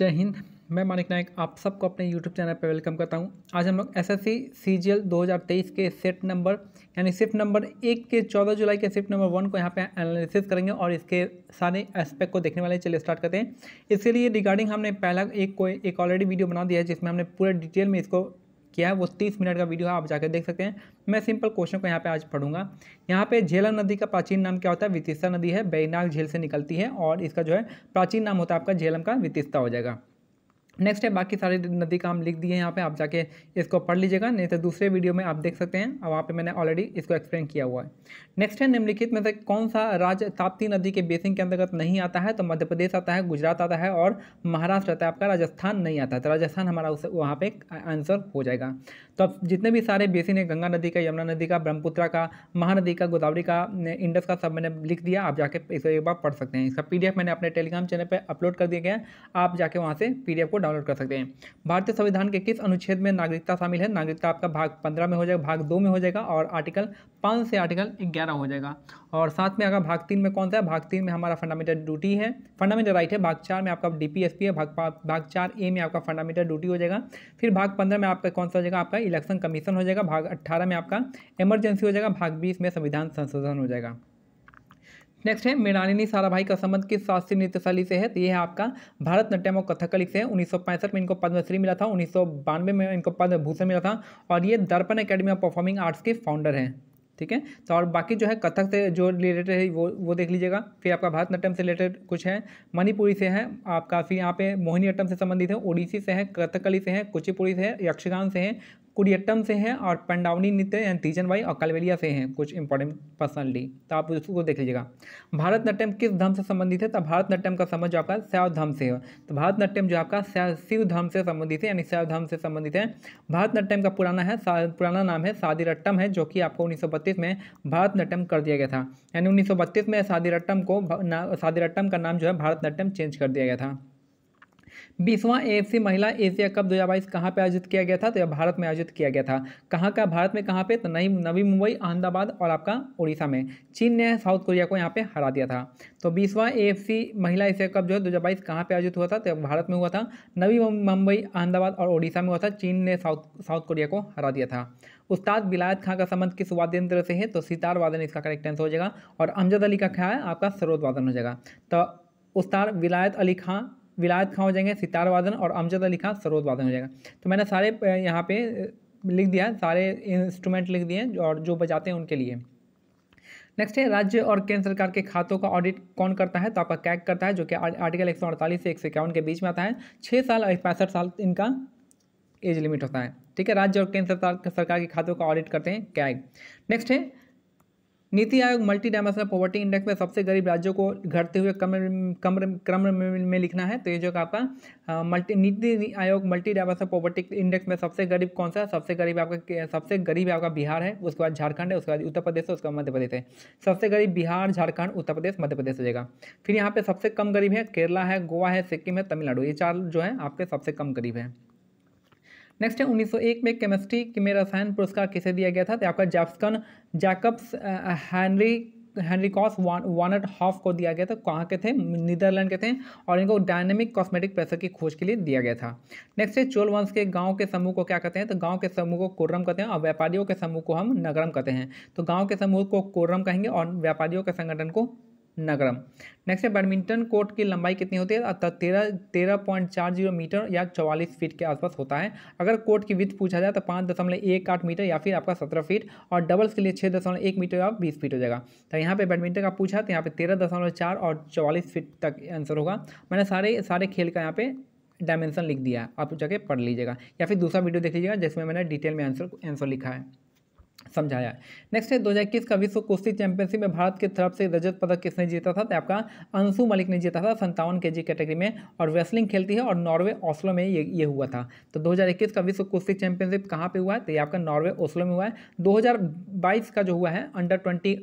जय हिंद मैं मानिक नायक आप सबको अपने YouTube चैनल पर वेलकम करता हूं। आज हम लोग S S C C G L दो के सेट नंबर यानी सिफ्ट नंबर एक के 14 जुलाई के सिफ्ट नंबर वन को यहां पे एनालिसिस करेंगे और इसके सारे एस्पेक्ट को देखने वाले चलिए स्टार्ट करते हैं इसके लिए रिगार्डिंग हमने पहला एक कोई एक ऑलरेडी वीडियो बना दिया है जिसमें हमने पूरे डिटेल में इसको किया है वो तीस मिनट का वीडियो है आप जाकर देख सकते हैं मैं सिंपल क्वेश्चन को यहाँ पे आज पढ़ूंगा यहाँ पे झेलम नदी का प्राचीन नाम क्या होता है वितिस्ता नदी है बैनाग झेल से निकलती है और इसका जो है प्राचीन नाम होता है आपका झेलम का वितिस्ता हो जाएगा नेक्स्ट है बाकी सारे नदी का हम लिख दिए यहाँ पे आप जाके इसको पढ़ लीजिएगा नहीं तो दूसरे वीडियो में आप देख सकते हैं और वहाँ पे मैंने ऑलरेडी इसको एक्सप्लेन किया हुआ है नेक्स्ट है निम्नलिखित में से कौन सा राज्य ताप्ती नदी के बेसिन के अंतर्गत नहीं आता है तो मध्य प्रदेश आता है गुजरात आता है और महाराष्ट्र आता है आपका राजस्थान नहीं आता है तो राजस्थान हमारा उस वहाँ पर आंसर हो जाएगा तो अब जितने भी सारे बेसिन है गंगा नदी का यमुना नदी का ब्रह्मपुत्रा का महानदी का गोदावरी का इंडस का सब मैंने लिख दिया आप जाके इसको एक बार पढ़ सकते हैं इसका पी मैंने अपने टेलीग्राम चैनल पर अपलोड कर दिया गया आप जाके वहाँ से पी को डाउन डाउनलोड कर सकते हैं भारतीय संविधान के किस अनुच्छेद में नागरिकता शामिल है नागरिकता आपका भाग पंद्रह में हो जाएगा भाग दो में हो जाएगा और आर्टिकल पाँच से आर्टिकल ग्यारह हो जाएगा और साथ में अगर भाग तीन में कौन सा है भाग तीन में हमारा फंडामेंटल ड्यूटी है फंडामेंटल राइट है भाग चार में आपका डीपीएसपी है भाग भाग चार ए में आपका फंडामेंटल ड्यूटी हो जाएगा फिर भाग पंद्रह में आपका कौन सा हो जाएगा आपका इलेक्शन कमीशन हो जाएगा भाग अट्ठारह में आपका इमरजेंसी हो जाएगा भाग बीस में संविधान संशोधन हो जाएगा नेक्स्ट है मृणालिनी भाई का संबंध किस शास्त्रीय नृत्य शैली से है तो ये है आपका भारत नाट्यम और कथकली से है उन्नीस में इनको पद्मश्री मिला था उन्नीस में इनको पद्म भूषण मिला था और ये Darpana academy of performing arts के फाउंडर हैं ठीक है तो और बाकी जो है कथक से जो रिलेटेड है वो वो देख लीजिएगा फिर आपका भारत नट्यम से रिलेटेड कुछ है मणिपुरी से है आपका फिर यहाँ पे अट्टम से संबंधित है ओडिसी से है कथकली से है कुचिपुरी से है यक्षगान से है कुरियट्टम से हैं और पंडावनी नृत्य यानी तीजन भाई और कलवेलिया से हैं कुछ इंपॉर्टेंट पर्सनली तो आप उसको देख लीजिएगा भारत किस धर्म से संबंधित है तो भारत का संबंध जो आपका शैव धर्म से तो है तो भारत जो आपका शिव धर्म से संबंधित है यानी शैव धर्म से संबंधित है भारत का पुराना है पुराना नाम है शादी रट्टम है जो कि आपको उन्नीस में भारत कर दिया गया था यानी उन्नीस में शादी रट्टम को शादी रट्टम का नाम जो है भारत चेंज कर दिया गया था बीसवां ए महिला एशिया कप 2022 कहाँ पर आयोजित किया गया था तो यह भारत में आयोजित किया गया था कहाँ का भारत में कहाँ पे तो नई नवी मुंबई अहमदाबाद और आपका उड़ीसा में चीन ने साउथ कोरिया को यहाँ पे हरा दिया था तो बीसवां ए महिला एशिया कप जो है दो हज़ार बाईस कहाँ पर आयोजित हुआ था तो भारत में हुआ था नवी मुंबई अहमदाबाद और उड़ीसा में हुआ था चीन ने साउथ साउथ कोरिया को हरा दिया था उस्ताद बिलायत खां का संबंध किस वाद्यंत्र से है तो सितार वादन इसका करेक्ट आंसर हो जाएगा और अमजद अली का ख्याल आपका सरोद वादन हो जाएगा तो उस्ताद विलायत अली खां विलायत खां हो जाएंगे सितार वादन और अमजद अली खां सरोद वादन हो जाएगा तो मैंने सारे यहाँ पे लिख दिया सारे इंस्ट्रूमेंट लिख दिए और जो बजाते हैं उनके लिए नेक्स्ट है राज्य और केंद्र सरकार के खातों का ऑडिट कौन करता है तो आपका कैग करता है जो कि आर्टिकल एक से एक के बीच में आता है छः साल और पैंसठ साल इनका एज लिमिट होता है ठीक है राज्य और केंद्र सरकार सरकार के खातों का ऑडिट करते हैं कैग नेक्स्ट है नीति आयोग मल्टी डायमेंशनल पॉवर्टी इंडेक्स में सबसे गरीब राज्यों को घटते हुए कम कम क्रम में लिखना है तो ये जो आपका मल्टी नीति आयोग मल्टी डायमेंशनल पॉवर्टी इंडेक्स में सबसे गरीब कौन सा है सबसे गरीब आपका सबसे गरीब आपका बिहार है उसके बाद झारखंड है उसके बाद उत्तर प्रदेश है उसके बाद मध्य प्रदेश है सबसे गरीब बिहार झारखंड उत्तर प्रदेश मध्य प्रदेश हो जाएगा फिर यहाँ पर सबसे कम गरीब है केरला है गोवा है सिक्किम है तमिलनाडु ये चार जो है आपके सबसे कम गरीब है नेक्स्ट है 1901 में केमिस्ट्री में रसायन पुरस्कार किसे दिया गया था तो आपका जैप्सकन जैकब्स हैनरी हैनरी कॉस वानट हॉफ को दिया गया था कहाँ के थे नीदरलैंड के थे और इनको डायनेमिक कॉस्मेटिक प्रेशर की खोज के लिए दिया गया था नेक्स्ट है चोल वंश के गांव के समूह को क्या कहते हैं तो गांव के समूह को कोर्रम कहते हैं और व्यापारियों के समूह को हम नगरम कहते हैं तो गांव के समूह को कोर्रम कहेंगे और व्यापारियों के संगठन को नगरम नेक्स्ट है बैडमिंटन कोर्ट की लंबाई कितनी होती है अतः तेरह तेरह पॉइंट चार जीरो मीटर या चौवालीस फीट के आसपास होता है अगर कोर्ट की विथ पूछा जाए तो पाँच दशमलव एक आठ मीटर या फिर आपका सत्रह फीट और डबल्स के लिए छः दशमलव एक मीटर या बीस फीट हो जाएगा तो यहाँ पे बैडमिंटन का पूछा तो यहाँ पर तेरह दशमलव चार और चौवालीस फीट तक आंसर होगा मैंने सारे सारे खेल का यहाँ पर डायमेंशन लिख दिया है आप जाके पढ़ लीजिएगा या फिर दूसरा वीडियो देख लीजिएगा जिसमें मैंने डिटेल में आंसर आंसर लिखा है समझाया नेक्स्ट है दो हज़ार इक्कीस का विश्व कुश्ती चैंपियनशिप में भारत की तरफ से रजत पदक किसने जीता था तो आपका अंशु मलिक ने जीता था संतावन के जी कैटेगरी में और रेसलिंग खेलती है और नॉर्वे ओस्लो में ये ये हुआ था तो 2021 का विश्व कुश्ती चैंपियनशिप कहाँ पे हुआ है तो ये आपका नॉर्वे ओस्लो में हुआ है दो का जो हुआ है अंडर ट्वेंटी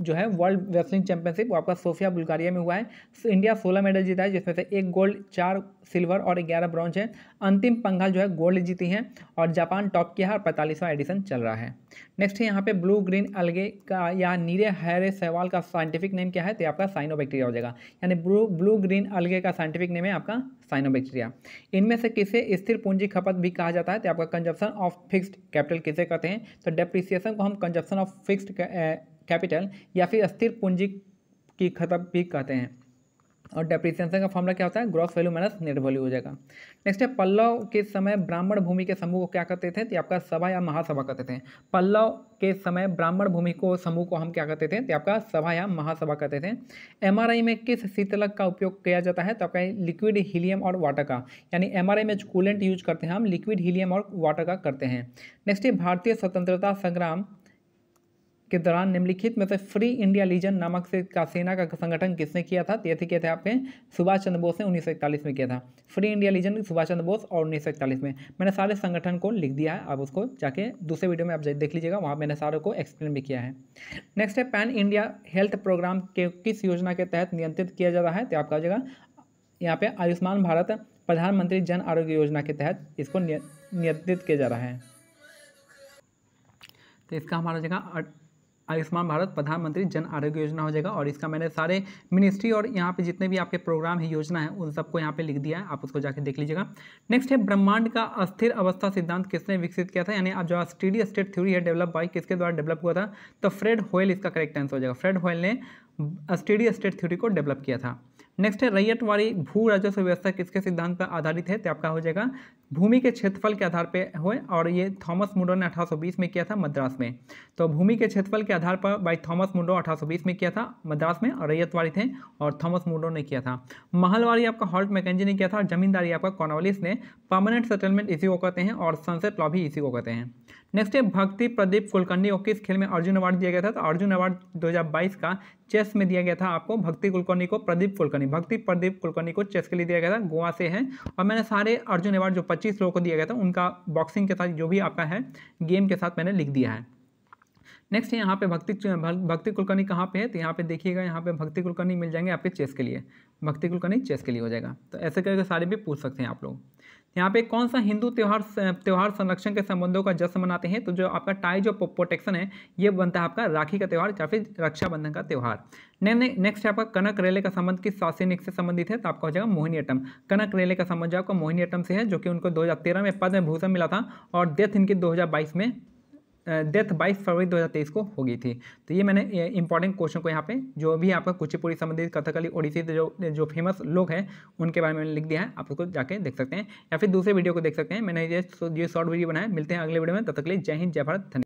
जो है वर्ल्ड रेसलिंग चैंपियनशिप वो आपका सोफिया बुल्गारिया में हुआ है इंडिया सोलह मेडल जीता है जिसमें से एक गोल्ड चार सिल्वर और ग्यारह ब्रॉन्ज है अंतिम पंघाल जो है गोल्ड जीती है और जापान टॉप किया है और पैंतालीसवां एडिशन चल रहा है नेक्स्ट है यहाँ पे ब्लू ग्रीन अलगे का या नीरे हैरे सहवाल का साइंटिफिक नेम क्या है तो आपका साइनो हो जाएगा यानी ब्लू ब्लू ग्रीन अलगे का साइंटिफिक नेम है आपका साइनो इनमें से किसे स्थिर पूंजी खपत भी कहा जाता है तो आपका कंजप्शन ऑफ फिक्स्ड कैपिटल किसे कहते हैं तो डेप्रिसिएशन को हम कंजप्शन ऑफ फिक्स्ड कैपिटल या फिर स्थिर पूंजी की खत्म भी कहते हैं और डेप्रिसिएशन का फॉर्मला क्या होता है gross value minus net value हो जाएगा नेक्स्ट है पल्लव के समय ब्राह्मण भूमि के समूह को क्या कहते थे तो आपका सभा या महासभा कहते थे पल्लव के समय ब्राह्मण भूमि को समूह को हम क्या कहते थे तो आपका सभा या महासभा कहते थे एमआरआई में किस शीतलक का उपयोग किया जाता है तो आपका लिक्विड हीलियम और वाटर का यानी आई में जो कूलेंट यूज करते हैं हम लिक्विड हीलियम और वाटर का करते हैं नेक्स्ट है भारतीय स्वतंत्रता संग्राम के दौरान निम्नलिखित में से फ्री इंडिया लीजन नामक से का सेना का संगठन किसने किया था तो किया था आपके सुभाष चंद्र बोस ने उन्नीस में किया था Free India Legion Subhash Chandra Bose और उन्नीस में मैंने सारे संगठन को लिख दिया है आप उसको जाके दूसरे वीडियो में आप देख लीजिएगा वहाँ मैंने सारों को एक्सप्लेन भी किया है नेक्स्ट है पैन इंडिया हेल्थ प्रोग्राम के किस योजना के तहत नियंत्रित किया जा रहा है तो आप कहा जाएगा यहाँ पे आयुष्मान भारत प्रधानमंत्री जन आरोग्य योजना के तहत इसको नियंत्रित किया जा रहा है तो इसका हमारा जगह आयुष्मान भारत प्रधानमंत्री जन आरोग्य योजना हो जाएगा और इसका मैंने सारे मिनिस्ट्री और यहाँ पे जितने भी आपके प्रोग्राम है योजना है उन सबको यहाँ पे लिख दिया है आप उसको जाके देख लीजिएगा नेक्स्ट है ब्रह्मांड का अस्थिर अवस्था सिद्धांत किसने विकसित किया था यानी आप जो स्टडी स्टेट थ्योरी है डेवलप बाई किसके द्वारा डेवलप हुआ था तो फ्रेड होयल इसका करेक्ट आंसर हो जाएगा फ्रेड होयल ने स्टडी स्टेट थ्योरी को डेवलप किया था नेक्स्ट है वाली भू राजस्व व्यवस्था किसके सिद्धांत पर आधारित है तो आपका हो जाएगा भूमि के क्षेत्रफल के आधार पर हुए और ये थॉमस मुंडो ने 1820 में किया था मद्रास में तो भूमि के क्षेत्रफल के आधार पर बाई थॉमस मुंडो 1820 में किया था मद्रास में और रैयतवाड़ी थे और थॉमस मुंडो ने किया था महलवाड़ी आपका हॉल्ट मैकेजी ने किया था और जमींदारी आपका कॉनवालिस ने परमानेंट सेटलमेंट इसी को कहते हैं और सनसेट लॉ भी इसी को कहते हैं नेक्स्ट है भक्ति प्रदीप कुलकर्णी को किस खेल में अर्जुन अवार्ड दिया गया था तो अर्जुन अवार्ड बाईस का चेस में दिया गया था आपको भक्ति कुलकर्णी को प्रदीप कुलकर्णी भक्ति प्रदीप कुलकर्णी को चेस के लिए दिया गया था गोवा से है और मैंने सारे अर्जुन अवार्ड जो पच्चीस लोगों को दिया गया था उनका बॉक्सिंग के साथ जो भी आपका है गेम के साथ मैंने लिख दिया है नेक्स्ट यहाँ पे भक्ति भक्ति कुलकर्णी कहाँ पे है तो यहाँ पे देखिएगा यहाँ पे भक्ति कुलकर्णी मिल जाएंगे आपके चेस के लिए भक्ति कुलकर्णी चेस के लिए हो जाएगा तो ऐसे करके सारे भी पूछ सकते हैं आप लोग यहाँ पे कौन सा हिंदू त्यौहार त्यौहार संरक्षण के संबंधों का जश्न मनाते हैं तो जो आपका टाई जो प्रोटेक्शन है ये बनता है आपका राखी का त्यौहार या फिर रक्षाबंधन का त्यौहार नेक्स्ट है आपका कनक रेले का संबंध किस शासनिक से संबंधित है तो आपका हो जाएगा अटम कनक रेले का संबंध आपका अटम से है जो कि उनको 2013 में पद्म भूषण मिला था और डेथ इनकी 2022 में डेथ बाईस फरवरी 2023 को हो गई थी तो ये मैंने इंपॉर्टेंट क्वेश्चन को यहाँ पे जो भी आपका कुचिपुड़ी संबंधित कथकली ओडिसी जो जो फेमस लोग हैं उनके बारे में लिख दिया है आप उसको जाके देख सकते हैं या फिर दूसरे वीडियो को देख सकते हैं मैंने ये शॉर्ट वीडियो बनाया मिलते हैं अगले वीडियो में तब तक लिए जय हिंद जय भारत